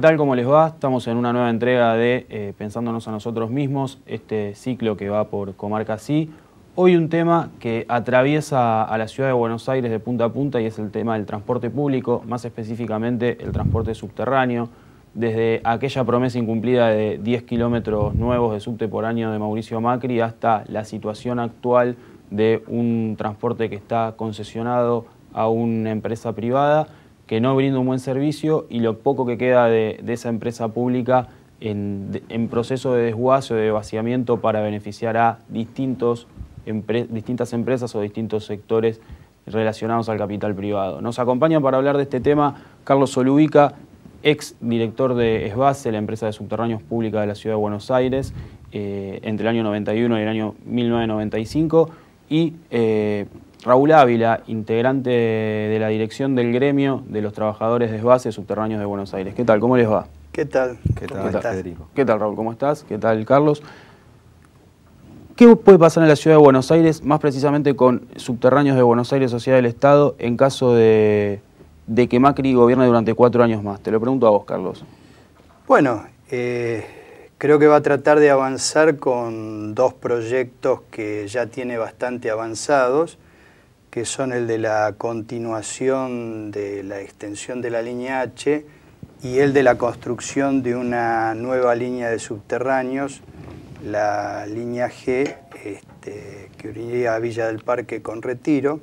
tal? ¿Cómo les va? Estamos en una nueva entrega de eh, Pensándonos a nosotros mismos, este ciclo que va por Comarca Sí. Hoy un tema que atraviesa a la ciudad de Buenos Aires de punta a punta y es el tema del transporte público, más específicamente el transporte subterráneo. Desde aquella promesa incumplida de 10 kilómetros nuevos de subte por año de Mauricio Macri hasta la situación actual de un transporte que está concesionado a una empresa privada que no brinda un buen servicio y lo poco que queda de, esa empresa pública en, proceso de desguace o de vaciamiento para beneficiar a distintos distintas empresas o distintos sectores relacionados al capital privado. Nos acompaña para hablar de este tema Carlos Solubica, ex director de ESBASE, la empresa de subterráneos pública de la Ciudad de Buenos Aires, eh, entre el año 91 y el año 1995, y eh, Raúl Ávila, integrante de la dirección del gremio de los trabajadores de subterráneos de Buenos Aires. ¿Qué tal? ¿Cómo les va? ¿Qué tal? ¿Qué tal, ¿Qué ¿Qué tal, Raúl? ¿Cómo estás? ¿Qué tal, Carlos? ¿Qué puede pasar en la ciudad de Buenos Aires, más precisamente con subterráneos de Buenos Aires, Sociedad del Estado, en caso de, que Macri gobierne durante cuatro años más? Te lo pregunto a vos, Carlos. Bueno, eh, creo que va a tratar de avanzar con dos proyectos que ya tiene bastante avanzados que son el de la continuación de la extensión de la línea H y el de la construcción de una nueva línea de subterráneos, la línea G, este, que uniría a Villa del Parque con Retiro.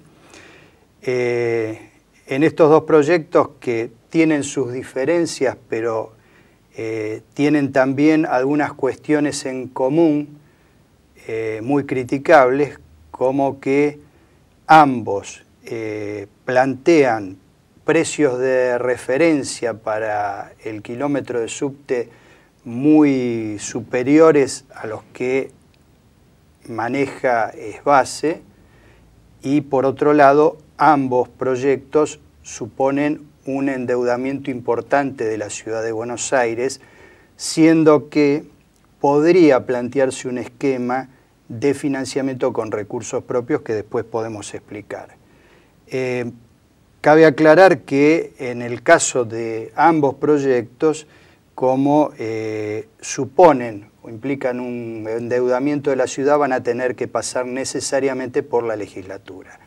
Eh, en estos dos proyectos que tienen sus diferencias, pero eh, tienen también algunas cuestiones en común eh, muy criticables, como que ambos eh, plantean precios de referencia para el kilómetro de subte muy superiores a los que maneja Esbase y por otro lado ambos proyectos suponen un endeudamiento importante de la ciudad de Buenos Aires, siendo que podría plantearse un esquema de financiamiento con recursos propios que después podemos explicar. Eh, cabe aclarar que en el caso de ambos proyectos, como eh, suponen o implican un endeudamiento de la ciudad, van a tener que pasar necesariamente por la legislatura.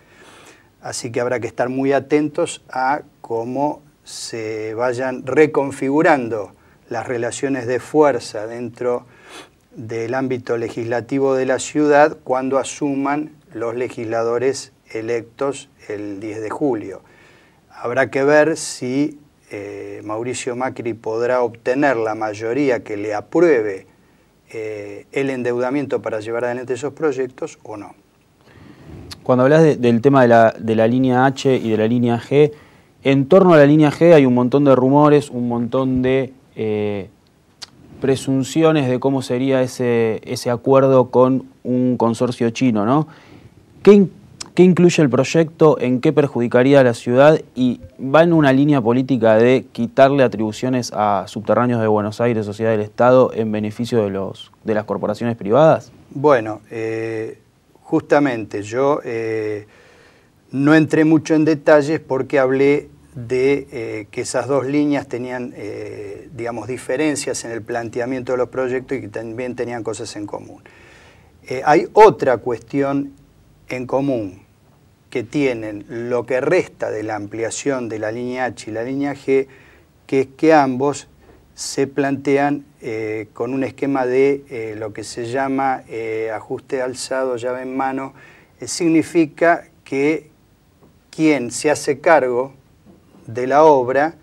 Así que habrá que estar muy atentos a cómo se vayan reconfigurando las relaciones de fuerza dentro de del ámbito legislativo de la ciudad cuando asuman los legisladores electos el 10 de julio. Habrá que ver si eh, Mauricio Macri podrá obtener la mayoría que le apruebe eh, el endeudamiento para llevar adelante esos proyectos o no. Cuando hablas del tema de la, línea H y de la línea G, en torno a la línea G hay un montón de rumores, un montón de eh, presunciones de cómo sería ese, ese acuerdo con un consorcio chino, ¿no? ¿Qué, incluye el proyecto? ¿En qué perjudicaría a la ciudad? ¿Y va en una línea política de quitarle atribuciones a subterráneos de Buenos Aires, Sociedad del Estado, en beneficio de, los, de las corporaciones privadas? Bueno, eh, justamente yo eh, no entré mucho en detalles porque hablé de eh, que esas dos líneas tenían, eh, digamos, diferencias en el planteamiento de los proyectos y que también tenían cosas en común. Eh, hay otra cuestión en común que tienen lo que resta de la ampliación de la línea H y la línea G, que es que ambos se plantean con un esquema de lo que se llama ajuste alzado, llave en mano, significa que quien se hace cargo de la obra,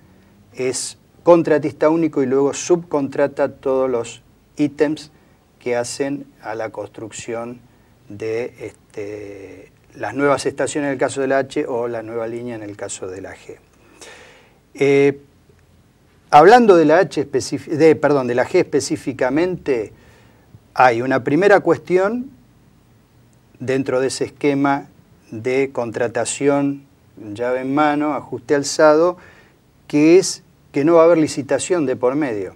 es contratista único y luego subcontrata todos los ítems que hacen a la construcción de este, las nuevas estaciones en el caso de la H o la nueva línea en el caso de la G. Eh, hablando de la, H de, perdón, de la G específicamente, hay una primera cuestión dentro de ese esquema de contratación llave en mano, ajuste alzado, que es que no va a haber licitación de por medio.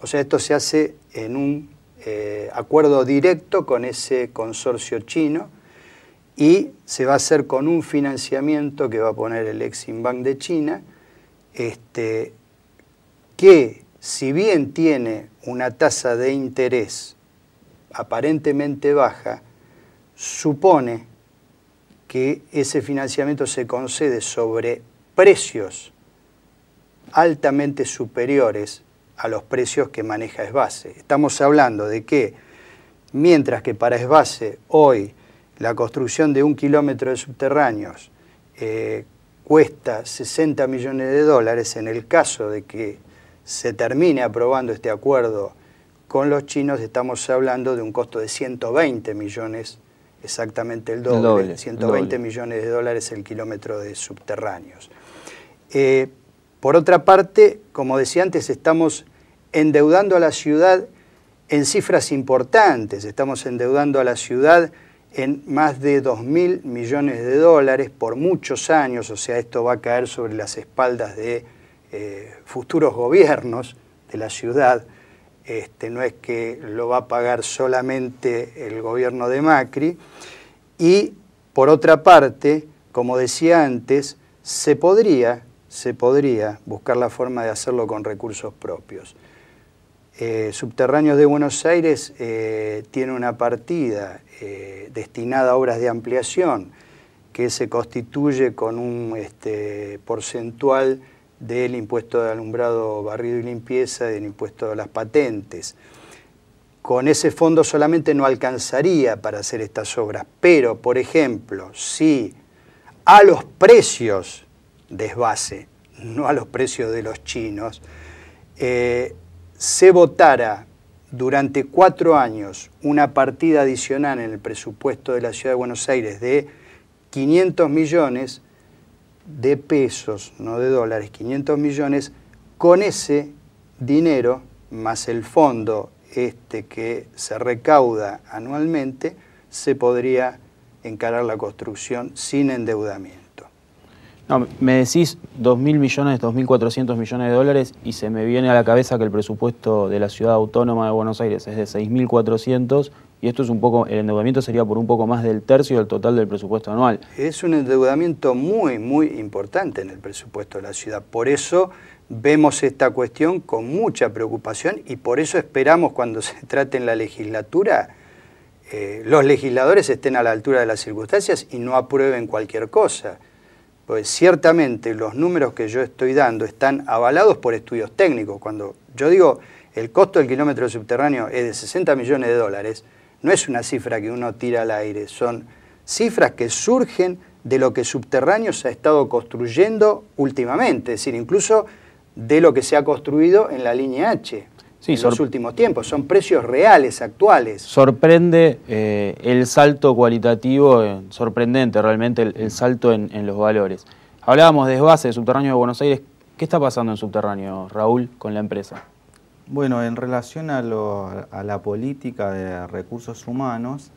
O sea, esto se hace en un eh, acuerdo directo con ese consorcio chino y se va a hacer con un financiamiento que va a poner el Exim Bank de China, este, que si bien tiene una tasa de interés aparentemente baja, supone que ese financiamiento se concede sobre precios altamente superiores a los precios que maneja Esbase. Estamos hablando de que mientras que para Esbase hoy la construcción de un kilómetro de subterráneos eh, cuesta 60 millones de dólares, en el caso de que se termine aprobando este acuerdo con los chinos, estamos hablando de un costo de 120 millones de exactamente el doble, 120 millones de dólares el kilómetro de subterráneos. Eh, por otra parte, como decía antes, estamos endeudando a la ciudad en cifras importantes, estamos endeudando a la ciudad en más de 2.000 millones de dólares por muchos años, o sea, esto va a caer sobre las espaldas de eh, futuros gobiernos de la ciudad. Este, no es que lo va a pagar solamente el gobierno de Macri, y por otra parte, como decía antes, se podría, se podría buscar la forma de hacerlo con recursos propios. Eh, Subterráneos de Buenos Aires eh, tiene una partida eh, destinada a obras de ampliación que se constituye con un este, porcentual del impuesto de alumbrado, barrido y limpieza, del impuesto de las patentes. Con ese fondo solamente no alcanzaría para hacer estas obras, pero, por ejemplo, si a los precios desbase, no a los precios de los chinos, eh, se votara durante cuatro años una partida adicional en el presupuesto de la Ciudad de Buenos Aires de 500 millones, de pesos, no de dólares, 500 millones, con ese dinero, más el fondo este que se recauda anualmente, se podría encarar la construcción sin endeudamiento. No, me decís 2.000 millones, 2.400 millones de dólares y se me viene a la cabeza que el presupuesto de la ciudad autónoma de Buenos Aires es de 6.400 y esto es un poco, el endeudamiento sería por un poco más del tercio del total del presupuesto anual. Es un endeudamiento muy, muy importante en el presupuesto de la ciudad. Por eso vemos esta cuestión con mucha preocupación y por eso esperamos cuando se trate en la legislatura eh, los legisladores estén a la altura de las circunstancias y no aprueben cualquier cosa. Pues ciertamente los números que yo estoy dando están avalados por estudios técnicos. Cuando yo digo el costo del kilómetro subterráneo es de 60 millones de dólares, no es una cifra que uno tira al aire, son cifras que surgen de lo que subterráneo se ha estado construyendo últimamente, es decir, incluso de lo que se ha construido en la línea H en los últimos tiempos, son precios reales, actuales. Sorprende eh, el salto cualitativo, eh, sorprendente realmente el, salto en, los valores. Hablábamos de base de subterráneo de Buenos Aires, ¿qué está pasando en subterráneo, Raúl, con la empresa? Bueno, en relación a, la política de recursos humanos,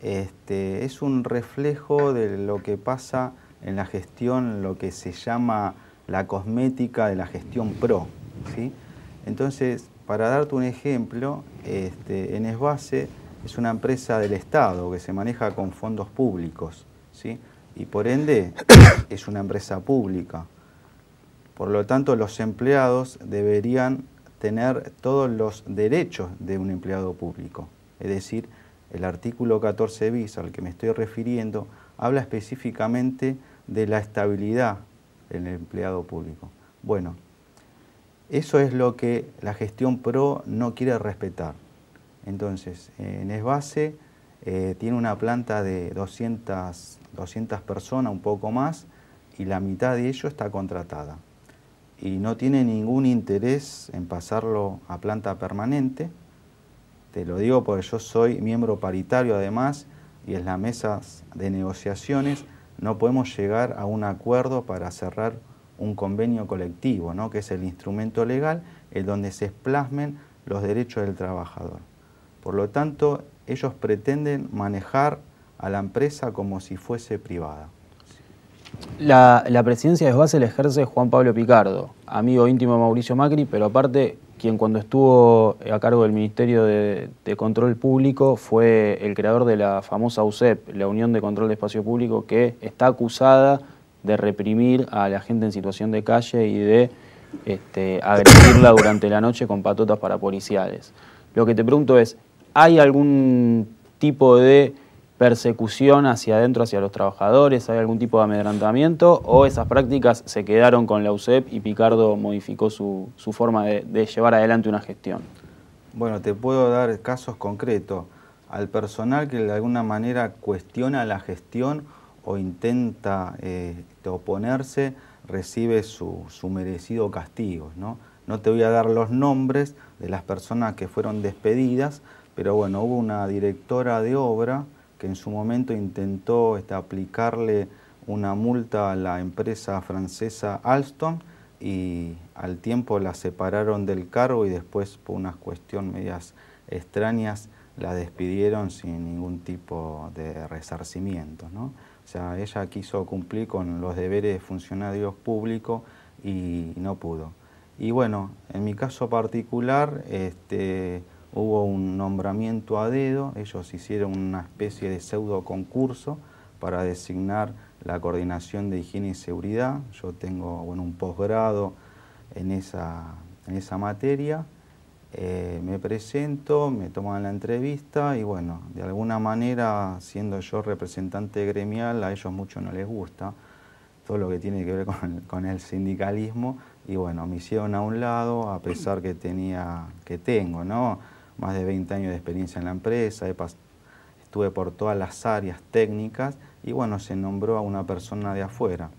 este, es un reflejo de lo que pasa en la gestión, lo que se llama la cosmética de la gestión pro. Entonces, para darte un ejemplo, este, en Esbase es una empresa del Estado que se maneja con fondos públicos ¿sí? y por ende es una empresa pública. Por lo tanto, los empleados deberían tener todos los derechos de un empleado público. Es decir, el artículo 14 bis al que me estoy refiriendo habla específicamente de la estabilidad del empleado público. Bueno, eso es lo que la gestión PRO no quiere respetar. Entonces, en Esbase eh, tiene una planta de 200, 200 personas, un poco más, y la mitad de ello está contratada y no tiene ningún interés en pasarlo a planta permanente. Te lo digo porque yo soy miembro paritario además y en la mesa de negociaciones no podemos llegar a un acuerdo para cerrar un convenio colectivo, ¿no? que es el instrumento legal en donde se esplasmen los derechos del trabajador. Por lo tanto, ellos pretenden manejar a la empresa como si fuese privada. La, presidencia de base la ejerce Juan Pablo Picardo, amigo íntimo de Mauricio Macri, pero aparte quien cuando estuvo eh, a cargo del Ministerio de, Control Público fue el creador de la famosa USEP, la Unión de Control de Espacio Público, que está acusada de reprimir a la gente en situación de calle y de este, agredirla durante la noche con patotas para policiales. Lo que te pregunto es, ¿hay algún tipo de persecución hacia adentro, hacia los trabajadores? ¿Hay algún tipo de amedrentamiento? ¿O esas prácticas se quedaron con la UCEP y Picardo modificó su, forma de, llevar adelante una gestión? Bueno, te puedo dar casos concretos. Al personal que de alguna manera cuestiona la gestión o intenta eh, oponerse, recibe su, su merecido castigo. ¿no? no te voy a dar los nombres de las personas que fueron despedidas, pero bueno, hubo una directora de obra en su momento intentó este, aplicarle una multa a la empresa francesa Alstom y al tiempo la separaron del cargo y después por unas cuestiones medias extrañas la despidieron sin ningún tipo de resarcimiento. ¿no? O sea, ella quiso cumplir con los deberes de funcionarios públicos y no pudo. Y bueno, en mi caso particular, este, hubo un nombramiento a dedo, ellos hicieron una especie de pseudo concurso para designar la coordinación de higiene y seguridad. Yo tengo bueno, un posgrado en esa, materia. Eh, me presento, me toman la entrevista y bueno, de alguna manera, siendo yo representante gremial, a ellos mucho no les gusta todo lo que tiene que ver con, con el sindicalismo y bueno, me hicieron a un lado a pesar que tenía, que tengo, ¿no? más de 20 años de experiencia en la empresa, estuve por todas las áreas técnicas y bueno, se nombró a una persona de afuera.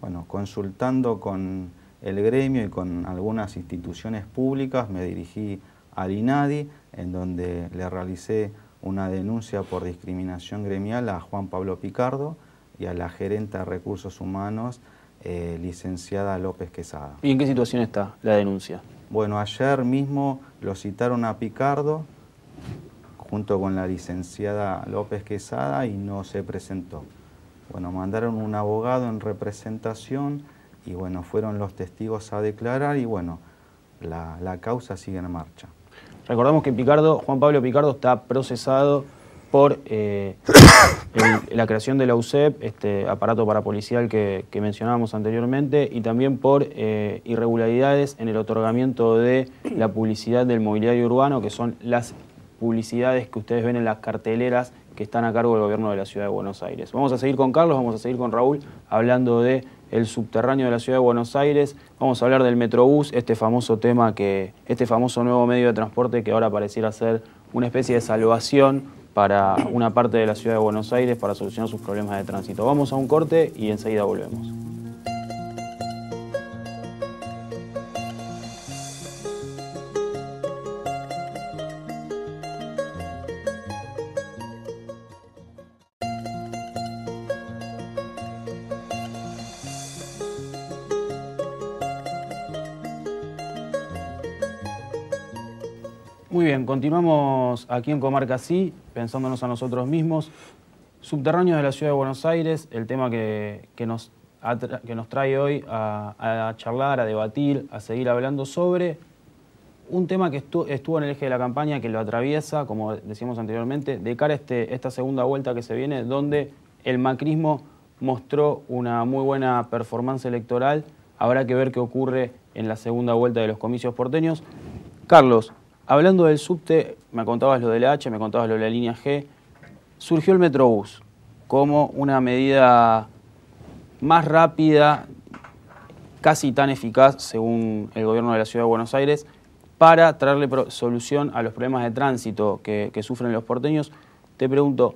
Bueno, consultando con el gremio y con algunas instituciones públicas me dirigí al INADI, en donde le realicé una denuncia por discriminación gremial a Juan Pablo Picardo y a la gerente de recursos humanos, eh, licenciada López Quesada. ¿Y en qué situación está la denuncia? Bueno, ayer mismo lo citaron a Picardo junto con la licenciada López Quesada y no se presentó. Bueno, mandaron un abogado en representación y bueno, fueron los testigos a declarar y bueno, la, causa sigue en marcha. Recordamos que Picardo, Juan Pablo Picardo está procesado por eh, la creación de la UCEP, este aparato parapolicial que, que mencionábamos anteriormente, y también por eh, irregularidades en el otorgamiento de la publicidad del mobiliario urbano, que son las publicidades que ustedes ven en las carteleras que están a cargo del gobierno de la ciudad de Buenos Aires. Vamos a seguir con Carlos, vamos a seguir con Raúl hablando de el subterráneo de la ciudad de Buenos Aires, vamos a hablar del Metrobús, este famoso tema que este famoso nuevo medio de transporte que ahora pareciera ser una especie de salvación para una parte de la ciudad de Buenos Aires para solucionar sus problemas de tránsito. Vamos a un corte y enseguida volvemos. continuamos aquí en Comarca Sí, pensándonos a nosotros mismos. Subterráneos de la Ciudad de Buenos Aires, el tema que, nos, que nos, trae hoy a, charlar, a debatir, a seguir hablando sobre un tema que estuvo en el eje de la campaña, que lo atraviesa, como decíamos anteriormente, de cara a este, esta segunda vuelta que se viene, donde el macrismo mostró una muy buena performance electoral. Habrá que ver qué ocurre en la segunda vuelta de los comicios porteños. Carlos, Hablando del subte, me contabas lo del H, me contabas lo de la línea G. Surgió el Metrobús como una medida más rápida, casi tan eficaz, según el gobierno de la Ciudad de Buenos Aires, para traerle solución a los problemas de tránsito que, que sufren los porteños. Te pregunto,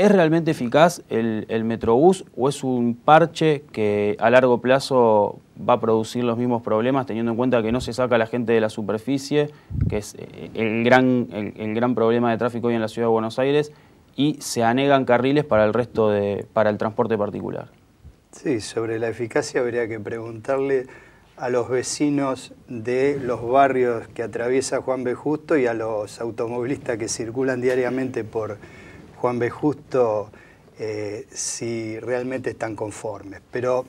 ¿Es realmente eficaz el, Metrobús o es un parche que a largo plazo va a producir los mismos problemas teniendo en cuenta que no se saca la gente de la superficie, que es eh, el gran, el, gran problema de tráfico hoy en la ciudad de Buenos Aires, y se anegan carriles para el resto de, para el transporte particular? Sí, sobre la eficacia habría que preguntarle a los vecinos de los barrios que atraviesa Juan B. Justo y a los automovilistas que circulan diariamente por Juan B. Justo eh, si realmente están conformes. Pero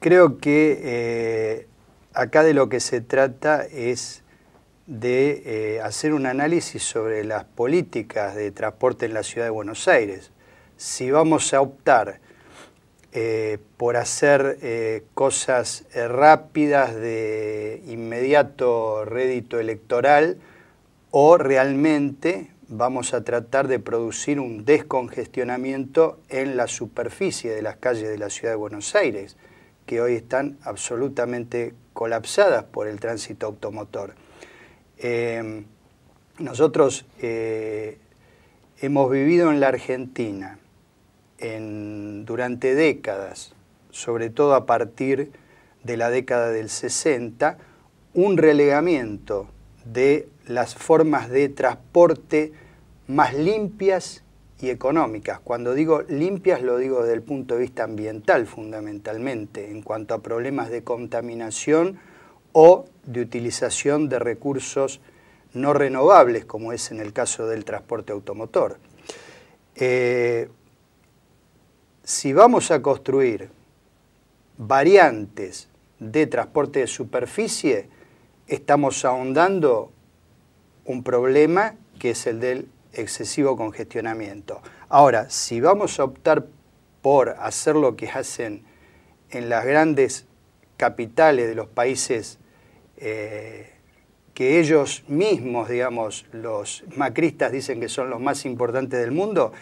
creo que eh, acá de lo que se trata es de eh, hacer un análisis sobre las políticas de transporte en la ciudad de Buenos Aires. Si vamos a optar por hacer cosas rápidas de inmediato rédito electoral o realmente vamos a tratar de producir un descongestionamiento en la superficie de las calles de la ciudad de Buenos Aires, que hoy están absolutamente colapsadas por el tránsito automotor. Em, nosotros eh, hemos vivido en la Argentina durante décadas, sobre todo a partir de la década del 60, un relegamiento de las formas de transporte más limpias y económicas. Cuando digo limpias lo digo desde el punto de vista ambiental fundamentalmente, en cuanto a problemas de contaminación o de utilización de recursos no renovables, como es en el caso del transporte automotor. Eh, si vamos a construir variantes de transporte de superficie, estamos ahondando un problema que es el del excesivo congestionamiento. Ahora, si vamos a optar por hacer lo que hacen en las grandes capitales de los países eh, que ellos mismos, digamos, los macristas dicen que son los más importantes del mundo,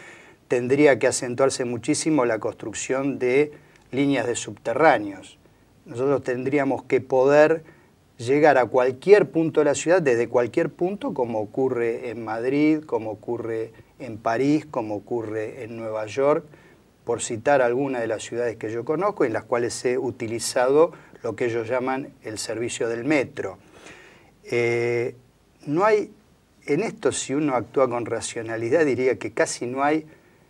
tendría que acentuarse muchísimo la construcción de líneas de subterráneos. Nosotros tendríamos que poder llegar a cualquier punto de la ciudad, desde cualquier punto, como ocurre en Madrid, como ocurre en París, como ocurre en Nueva York, por citar algunas de las ciudades que yo conozco y en las cuales he utilizado lo que ellos llaman el servicio del metro. Eh, no hay, en esto si uno actúa con racionalidad diría que casi no hay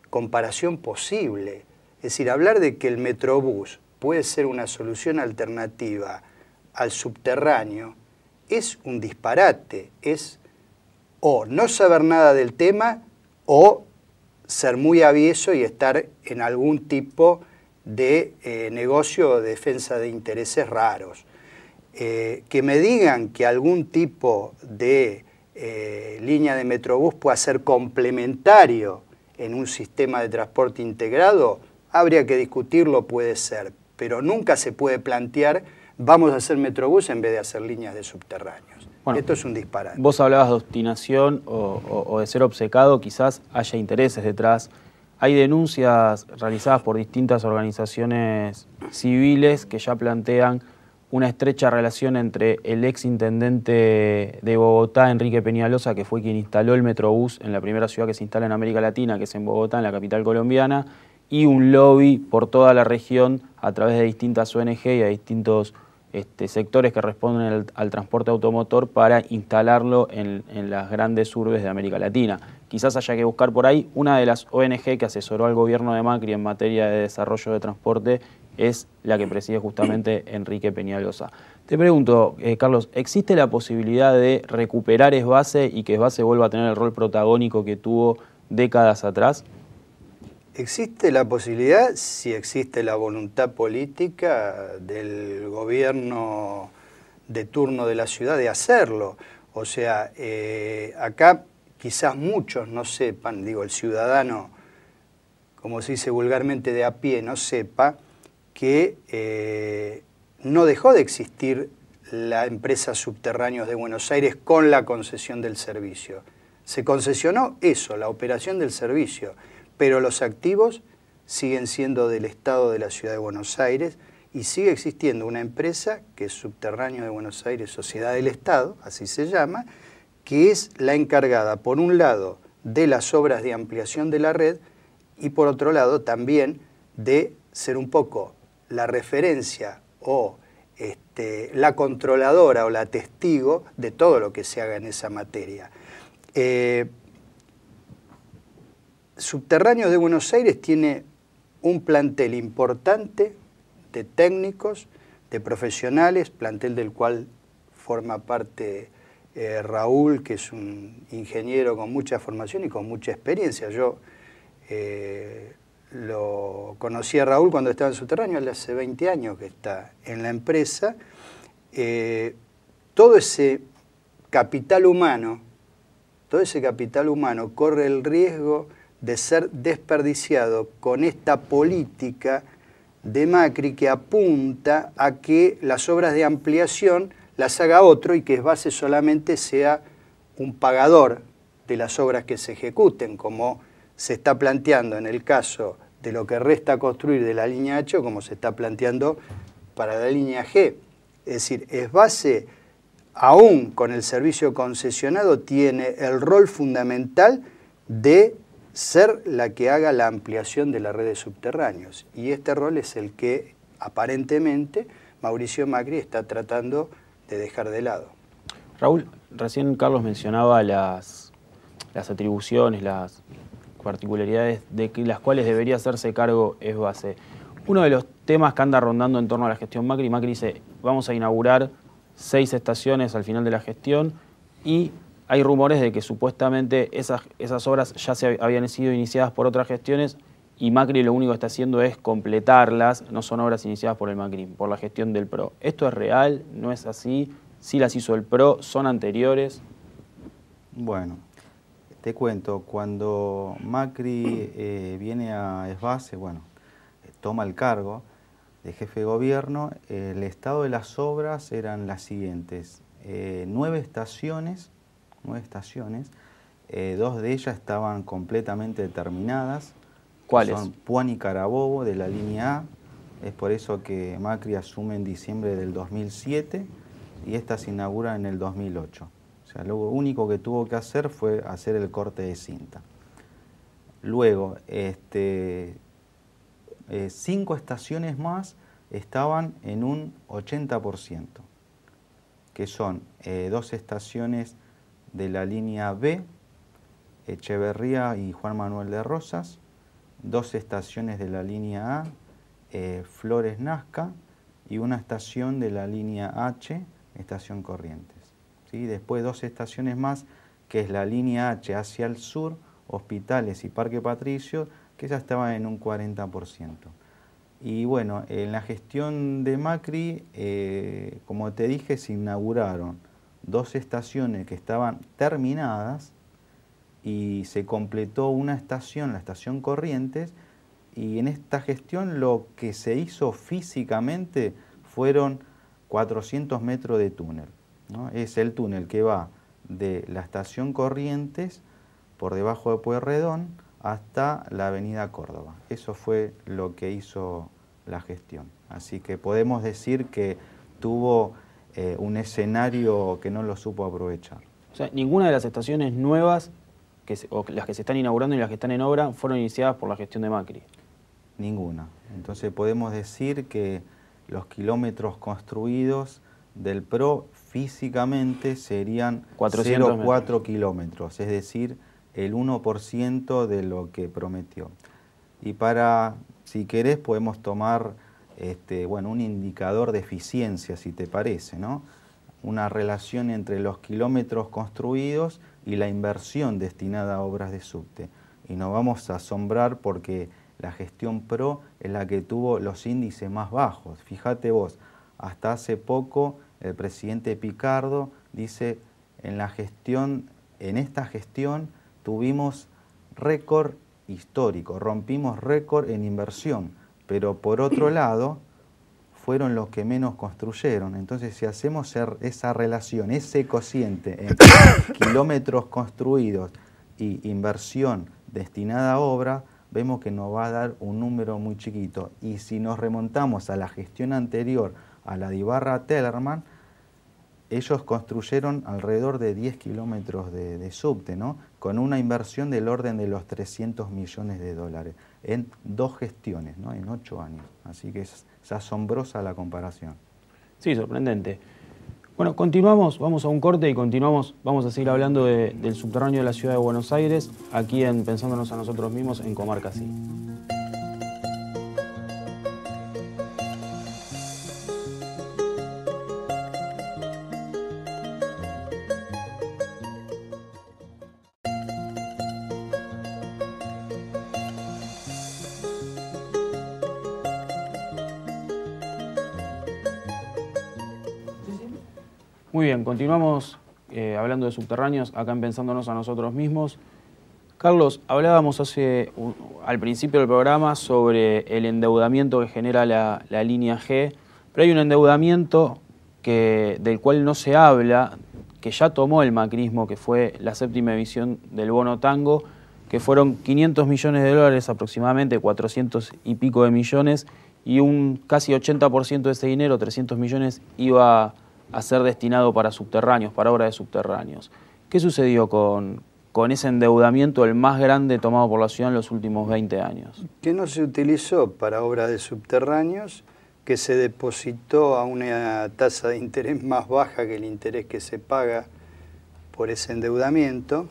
comparación posible. Es decir, hablar de que el metrobús puede ser una solución alternativa al subterráneo es un disparate, es o no saber nada del tema o ser muy avieso y estar en algún tipo de eh, negocio o defensa de intereses raros. Eh, que me digan que algún tipo de eh, línea de Metrobús pueda ser complementario en un sistema de transporte integrado, habría que discutirlo, puede ser, pero nunca se puede plantear vamos a hacer metrobús en vez de hacer líneas de subterráneos. Esto es un disparate. Vos hablabas de obstinación o, de ser obcecado, quizás haya intereses detrás. Hay denuncias realizadas por distintas organizaciones civiles que ya plantean una estrecha relación entre el ex intendente de Bogotá, Enrique Peñalosa, que fue quien instaló el Metrobús en la primera ciudad que se instala en América Latina, que es en Bogotá, en la capital colombiana, y un lobby por toda la región a través de distintas ONG y a distintos este, sectores que responden al, transporte automotor para instalarlo en, las grandes urbes de América Latina. Quizás haya que buscar por ahí. Una de las ONG que asesoró al gobierno de Macri en materia de desarrollo de transporte es la que preside justamente Enrique Peñalosa. Te pregunto, eh, Carlos, ¿existe la posibilidad de recuperar Esbase y que Esbase vuelva a tener el rol protagónico que tuvo décadas atrás? Existe la posibilidad, si existe la voluntad política del gobierno de turno de la ciudad de hacerlo. O sea, eh, acá quizás muchos no sepan, digo, el ciudadano, como se dice vulgarmente de a pie, no sepa que eh, no dejó de existir la empresa Subterráneos de Buenos Aires con la concesión del servicio. Se concesionó eso, la operación del servicio pero los activos siguen siendo del Estado de la Ciudad de Buenos Aires y sigue existiendo una empresa que es subterráneo de Buenos Aires, Sociedad del Estado, así se llama, que es la encargada, por un lado, de las obras de ampliación de la red y por otro lado también de ser un poco la referencia o este, la controladora o la testigo de todo lo que se haga en esa materia. Eh, Subterráneos de Buenos Aires tiene un plantel importante de técnicos, de profesionales, plantel del cual forma parte eh, Raúl, que es un ingeniero con mucha formación y con mucha experiencia. Yo eh, lo conocí a Raúl cuando estaba en Subterráneo, hace 20 años que está en la empresa. Eh, todo ese capital humano, todo ese capital humano corre el riesgo de ser desperdiciado con esta política de Macri que apunta a que las obras de ampliación las haga otro y que base solamente sea un pagador de las obras que se ejecuten, como se está planteando en el caso de lo que resta construir de la línea H, como se está planteando para la línea G. Es decir, es base, aún con el servicio concesionado, tiene el rol fundamental de ser la que haga la ampliación de las redes subterráneas. subterráneos. Y este rol es el que aparentemente Mauricio Macri está tratando de dejar de lado. Raúl, recién Carlos mencionaba las, las atribuciones, las particularidades de las cuales debería hacerse cargo es base. Uno de los temas que anda rondando en torno a la gestión Macri, Macri dice, vamos a inaugurar seis estaciones al final de la gestión y hay rumores de que supuestamente esas, esas obras ya se habían sido iniciadas por otras gestiones y Macri lo único que está haciendo es completarlas, no son obras iniciadas por el Macri, por la gestión del PRO. ¿Esto es real? ¿No es así? ¿Sí las hizo el PRO? ¿Son anteriores? Bueno, te cuento, cuando Macri eh, viene a Esbase, bueno, eh, toma el cargo de jefe de gobierno, el estado de las obras eran las siguientes. Eh, nueve estaciones nueve estaciones, eh, dos de ellas estaban completamente terminadas. ¿Cuáles? Son Puan y Carabobo de la línea A. Es por eso que Macri asume en diciembre del 2007 y esta se inaugura en el 2008. O sea, lo único que tuvo que hacer fue hacer el corte de cinta. Luego, este, eh, cinco estaciones más estaban en un 80%, que son eh, dos estaciones de la línea B, Echeverría y Juan Manuel de Rosas, dos estaciones de la línea A, eh, Flores Nazca, y una estación de la línea H, estación Corrientes. ¿Sí? Después dos estaciones más, que es la línea H hacia el sur, Hospitales y Parque Patricio, que ya estaba en un 40%. Y bueno, en la gestión de Macri, eh, como te dije, se inauguraron dos estaciones que estaban terminadas y se completó una estación, la estación Corrientes, y en esta gestión lo que se hizo físicamente fueron 400 metros de túnel. Es el túnel que va de la estación Corrientes por debajo de Pueyrredón hasta la avenida Córdoba. Eso fue lo que hizo la gestión. Así que podemos decir que tuvo eh, un escenario que no lo supo aprovechar. O sea, ninguna de las estaciones nuevas, que o las que se están inaugurando y las que están en obra, fueron iniciadas por la gestión de Macri. Ninguna. Entonces podemos decir que los kilómetros construidos del PRO físicamente serían 0,4 kilómetros, es decir, el 1% de lo que prometió. Y para, si querés, podemos tomar este, bueno, un indicador de eficiencia, si te parece, ¿no? Una relación entre los kilómetros construidos y la inversión destinada a obras de subte. Y nos vamos a asombrar porque la gestión PRO es la que tuvo los índices más bajos. Fíjate vos, hasta hace poco el presidente Picardo dice en la gestión, en esta gestión tuvimos récord histórico, rompimos récord en inversión pero por otro lado fueron los que menos construyeron. Entonces, si hacemos er, esa relación, ese cociente entre kilómetros construidos y inversión destinada a obra, vemos que nos va a dar un número muy chiquito. Y si nos remontamos a la gestión anterior, a la de Ibarra Tellerman, ellos construyeron alrededor de 10 kilómetros de, subte, ¿no? con una inversión del orden de los 300 millones de dólares en dos gestiones, en ocho años. Así que es, asombrosa la comparación. Sí, sorprendente. Bueno, continuamos, vamos a un corte y continuamos, vamos a seguir hablando del subterráneo de la ciudad de Buenos Aires, aquí en Pensándonos a nosotros mismos en Comarca Sí. continuamos eh, hablando de subterráneos, acá pensándonos a nosotros mismos. Carlos, hablábamos hace al principio del programa sobre el endeudamiento que genera la, línea G, pero hay un endeudamiento que, del cual no se habla, que ya tomó el macrismo, que fue la séptima emisión del bono tango, que fueron 500 millones de dólares aproximadamente, 400 y pico de millones, y un casi 80% de ese dinero, 300 millones, iba a a ser destinado para subterráneos, para obras de subterráneos. ¿Qué sucedió con, con ese endeudamiento el más grande tomado por la ciudad en los últimos 20 años? Que no se utilizó para obras de subterráneos, que se depositó a una tasa de interés más baja que el interés que se paga por ese endeudamiento,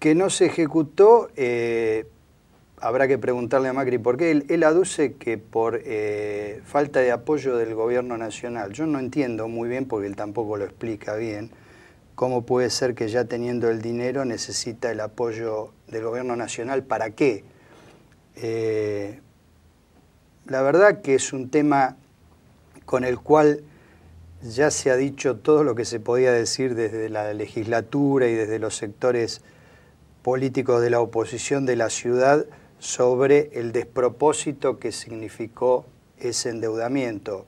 que no se ejecutó eh, habrá que preguntarle a Macri por qué. Él, él aduce que por eh, falta de apoyo del gobierno nacional. Yo no entiendo muy bien, porque él tampoco lo explica bien, cómo puede ser que ya teniendo el dinero necesita el apoyo del gobierno nacional. ¿Para qué? Eh, la verdad que es un tema con el cual ya se ha dicho todo lo que se podía decir desde la legislatura y desde los sectores políticos de la oposición de la ciudad sobre el despropósito que significó ese endeudamiento.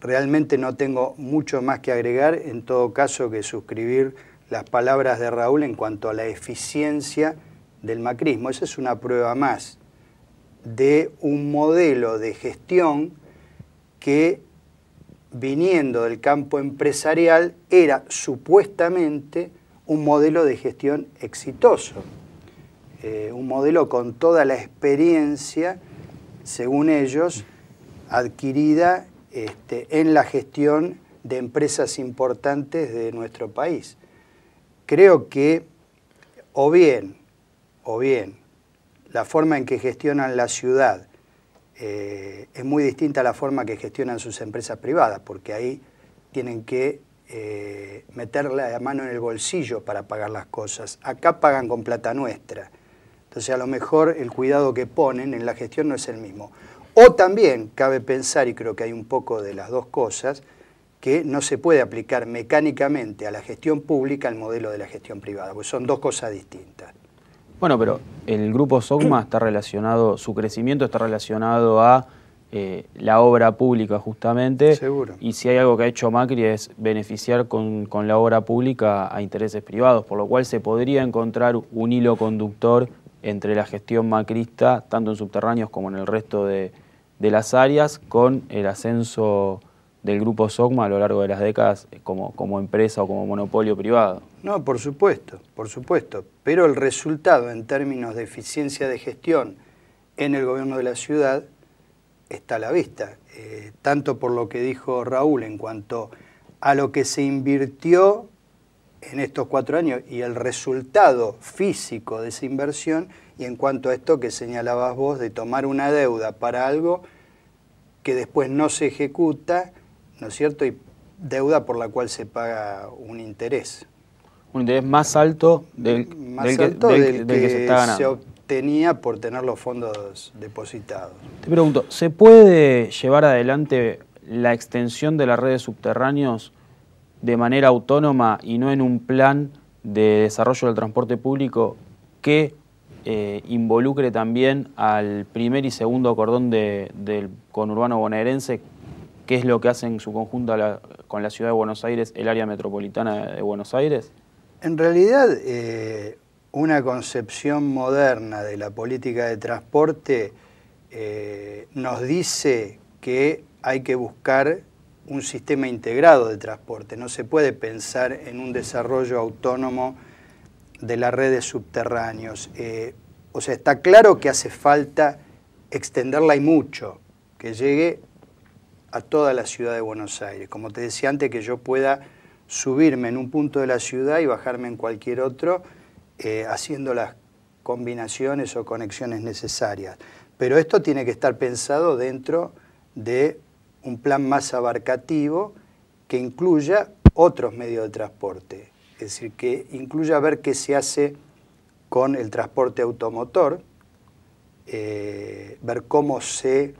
Realmente no tengo mucho más que agregar, en todo caso que suscribir las palabras de Raúl en cuanto a la eficiencia del macrismo. Esa es una prueba más de un modelo de gestión que viniendo del campo empresarial era supuestamente un modelo de gestión exitoso. Eh, un modelo con toda la experiencia, según ellos, adquirida este, en la gestión de empresas importantes de nuestro país. Creo que o bien, o bien, la forma en que gestionan la ciudad eh, es muy distinta a la forma que gestionan sus empresas privadas, porque ahí tienen que eh, meter la mano en el bolsillo para pagar las cosas. Acá pagan con plata nuestra. O sea, a lo mejor el cuidado que ponen en la gestión no es el mismo. O también cabe pensar, y creo que hay un poco de las dos cosas, que no se puede aplicar mecánicamente a la gestión pública el modelo de la gestión privada, porque son dos cosas distintas. Bueno, pero el grupo SOGMA está relacionado, su crecimiento está relacionado a eh, la obra pública justamente. Seguro. Y si hay algo que ha hecho Macri es beneficiar con, con, la obra pública a intereses privados, por lo cual se podría encontrar un hilo conductor entre la gestión macrista, tanto en subterráneos como en el resto de, las áreas, con el ascenso del grupo Sogma a lo largo de las décadas eh, como, empresa o como monopolio privado. No, por supuesto, por supuesto. Pero el resultado en términos de eficiencia de gestión en el gobierno de la ciudad está a la vista. Eh, tanto por lo que dijo Raúl en cuanto a lo que se invirtió en estos cuatro años y el resultado físico de esa inversión y en cuanto a esto que señalabas vos de tomar una deuda para algo que después no se ejecuta, ¿no es cierto? Y deuda por la cual se paga un interés. Un interés más alto del, que, se obtenía por tener los fondos depositados. Te pregunto, ¿se puede llevar adelante la extensión de las redes subterráneas de manera autónoma y no en un plan de desarrollo del transporte público que eh, involucre también al primer y segundo cordón del conurbano bonaerense, que es lo que hace en su conjunto con la ciudad de Buenos Aires, el área metropolitana de Buenos Aires? En realidad, eh, una concepción moderna de la política de transporte eh, nos dice que hay que buscar un sistema integrado de transporte. No se puede pensar en un desarrollo autónomo de las redes subterráneas. Eh, o sea, está claro que hace falta extenderla y mucho, que llegue a toda la ciudad de Buenos Aires. Como te decía antes, que yo pueda subirme en un punto de la ciudad y bajarme en cualquier otro, eh, haciendo las combinaciones o conexiones necesarias. Pero esto tiene que estar pensado dentro de un plan más abarcativo que incluya otros medios de transporte, es decir, que incluya ver qué se hace con el transporte automotor, eh, ver cómo se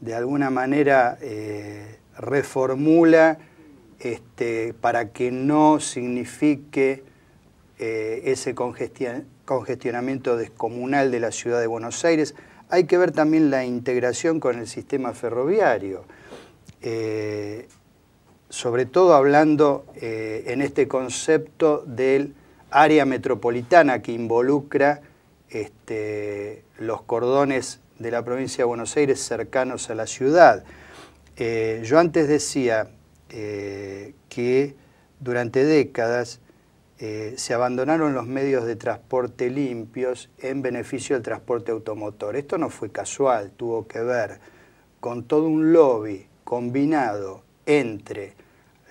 de alguna manera eh, reformula este, para que no signifique eh, ese congestionamiento descomunal de la ciudad de Buenos Aires. Hay que ver también la integración con el sistema ferroviario. Eh, sobre todo hablando eh, en este concepto del área metropolitana que involucra este, los cordones de la provincia de Buenos Aires cercanos a la ciudad. Eh, yo antes decía que durante décadas se abandonaron los medios de transporte limpios en beneficio del transporte automotor. Esto no fue casual, tuvo que ver con todo un lobby combinado entre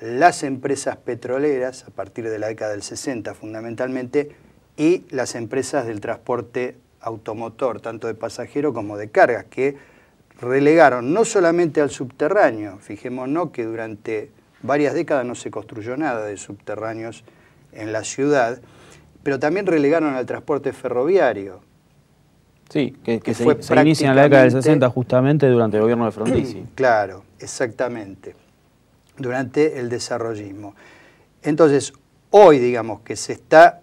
las empresas petroleras, a partir de la década del 60 fundamentalmente, y las empresas del transporte automotor, tanto de pasajeros como de cargas, que relegaron no solamente al subterráneo, fijémonos que durante varias décadas no se construyó nada de subterráneos en la ciudad, pero también relegaron al transporte ferroviario, Sí, que, se, inicia en la década del 60 justamente durante el gobierno de Frondizi. claro, exactamente, durante el desarrollismo. Entonces, hoy digamos que se está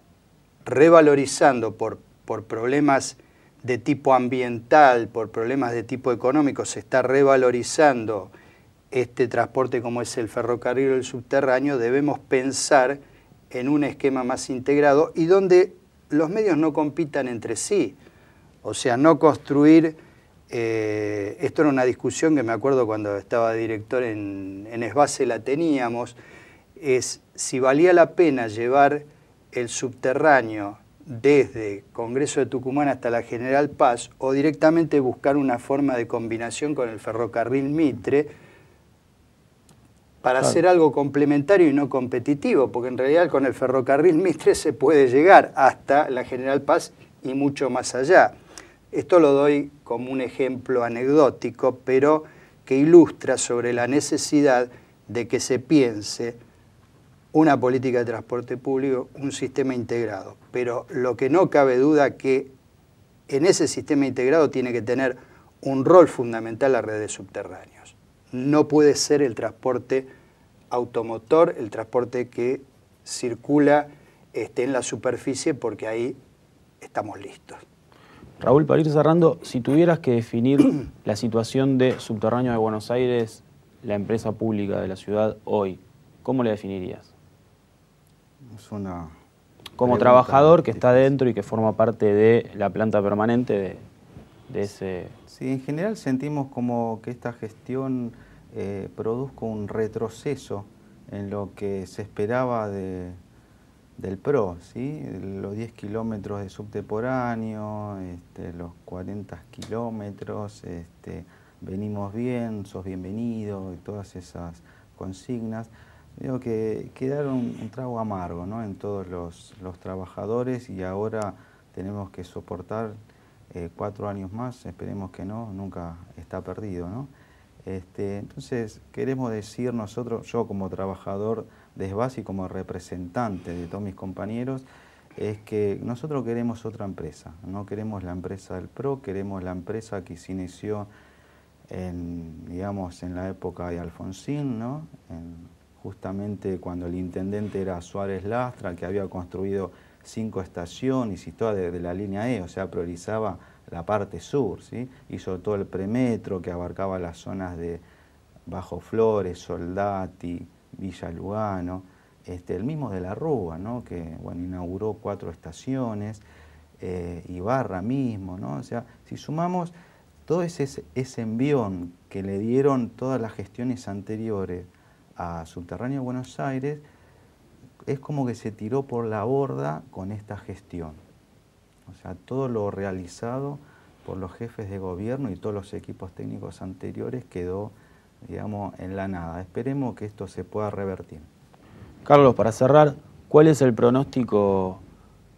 revalorizando por, por problemas de tipo ambiental, por problemas de tipo económico, se está revalorizando este transporte como es el ferrocarril o el subterráneo, debemos pensar en un esquema más integrado y donde los medios no compitan entre sí, o sea, no construir... Eh, esto era una discusión que me acuerdo cuando estaba director en, Esbase la teníamos, es si valía la pena llevar el subterráneo desde Congreso de Tucumán hasta la General Paz o directamente buscar una forma de combinación con el ferrocarril Mitre para hacer algo complementario y no competitivo, porque en realidad con el ferrocarril Mitre se puede llegar hasta la General Paz y mucho más allá. Esto lo doy como un ejemplo anecdótico, pero que ilustra sobre la necesidad de que se piense una política de transporte público, un sistema integrado. Pero lo que no cabe duda que en ese sistema integrado tiene que tener un rol fundamental las redes subterráneos. No puede ser el transporte automotor, el transporte que circula este, en la superficie, porque ahí estamos listos. Raúl, para ir cerrando, si tuvieras que definir la situación de Subterráneo de Buenos Aires, la empresa pública de la ciudad hoy, ¿cómo la definirías? una Como trabajador que está dentro y que forma parte de la planta permanente de, ese... Sí, en general sentimos como que esta gestión eh, produzca un retroceso en lo que se esperaba de, del PRO, ¿sí? los 10 kilómetros de subtemporáneo, este, los 40 kilómetros, este, venimos bien, sos bienvenido, y todas esas consignas. Digo que quedaron un trago amargo ¿no? en todos los, trabajadores y ahora tenemos que soportar eh, cuatro años más, esperemos que no, nunca está perdido. Este, entonces, queremos decir nosotros, yo como trabajador, desvase como representante de todos mis compañeros es que nosotros queremos otra empresa, no queremos la empresa del PRO, queremos la empresa que se inició en, digamos, en la época de Alfonsín, ¿no? justamente cuando el intendente era Suárez Lastra, que había construido cinco estaciones y toda de, la línea E, o sea, priorizaba la parte sur, ¿sí? hizo todo el premetro que abarcaba las zonas de Bajo Flores, Soldati, Villa Lugano, este, el mismo de la Rúa, que inauguró cuatro estaciones, eh, Ibarra mismo, ¿no? o sea, si sumamos todo ese, envión que le dieron todas las gestiones anteriores a Subterráneo Buenos Aires, es como que se tiró por la borda con esta gestión. O sea, todo lo realizado por los jefes de gobierno y todos los equipos técnicos anteriores quedó digamos, en la nada. Esperemos que esto se pueda revertir. Carlos, para cerrar, ¿cuál es el pronóstico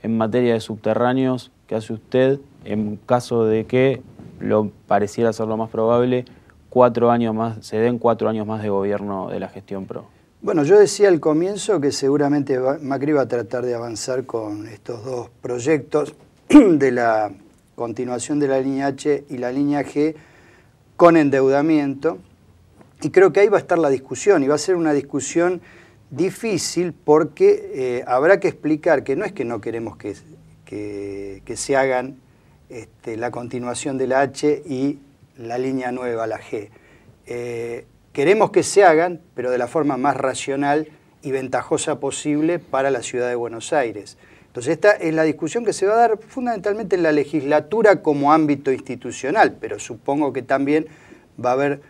en materia de subterráneos que hace usted en caso de que lo pareciera ser lo más probable, cuatro años más, se den cuatro años más de gobierno de la gestión PRO? Bueno, yo decía al comienzo que seguramente Macri va a tratar de avanzar con estos dos proyectos de la continuación de la línea H y la línea G con endeudamiento, y creo que ahí va a estar la discusión y va a ser una discusión difícil porque eh, habrá que explicar que no es que no queremos que, que, se hagan este, la continuación de la H y la línea nueva, la G. Eh, queremos que se hagan, pero de la forma más racional y ventajosa posible para la ciudad de Buenos Aires. Entonces, esta es la discusión que se va a dar fundamentalmente en la legislatura como ámbito institucional, pero supongo que también va a haber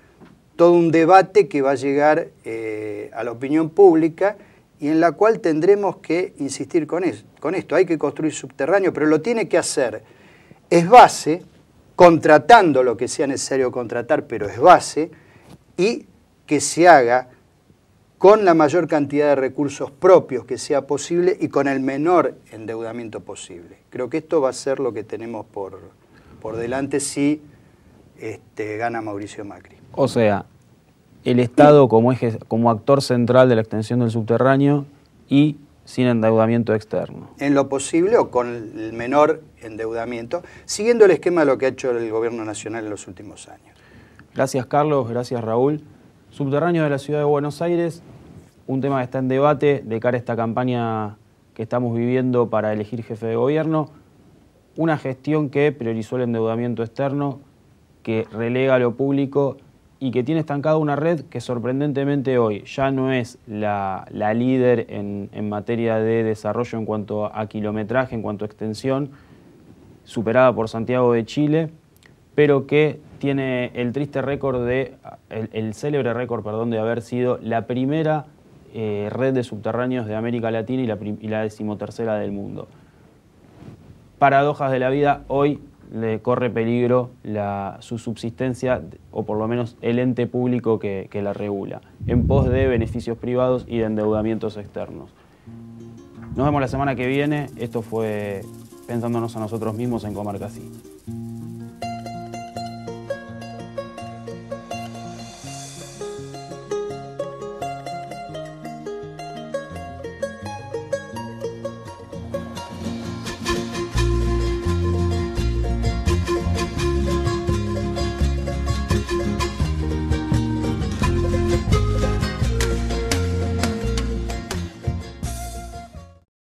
todo un debate que va a llegar eh, a la opinión pública y en la cual tendremos que insistir con, esto. Hay que construir subterráneo, pero lo tiene que hacer. Es base, contratando lo que sea necesario contratar, pero es base, y que se haga con la mayor cantidad de recursos propios que sea posible y con el menor endeudamiento posible. Creo que esto va a ser lo que tenemos por, por delante si este, gana Mauricio Macri. O sea, el Estado como, actor central de la extensión del subterráneo y sin endeudamiento externo. En lo posible o con el menor endeudamiento, siguiendo el esquema de lo que ha hecho el gobierno nacional en los últimos años. Gracias Carlos, gracias Raúl. Subterráneo de la ciudad de Buenos Aires, un tema que está en debate de cara a esta campaña que estamos viviendo para elegir jefe de gobierno, una gestión que priorizó el endeudamiento externo, que relega lo público y que tiene estancada una red que sorprendentemente hoy ya no es la, líder en, materia de desarrollo en cuanto a kilometraje, en cuanto a extensión, superada por Santiago de Chile, pero que tiene el triste récord de, el, célebre récord, perdón, de haber sido la primera eh, red de subterráneos de América Latina y la decimotercera del mundo. Paradojas de la vida, hoy le corre peligro su subsistencia o por lo menos el ente público que, la regula, en pos de beneficios privados y de endeudamientos externos. Nos vemos la semana que viene. Esto fue Pensándonos a nosotros mismos en Comarca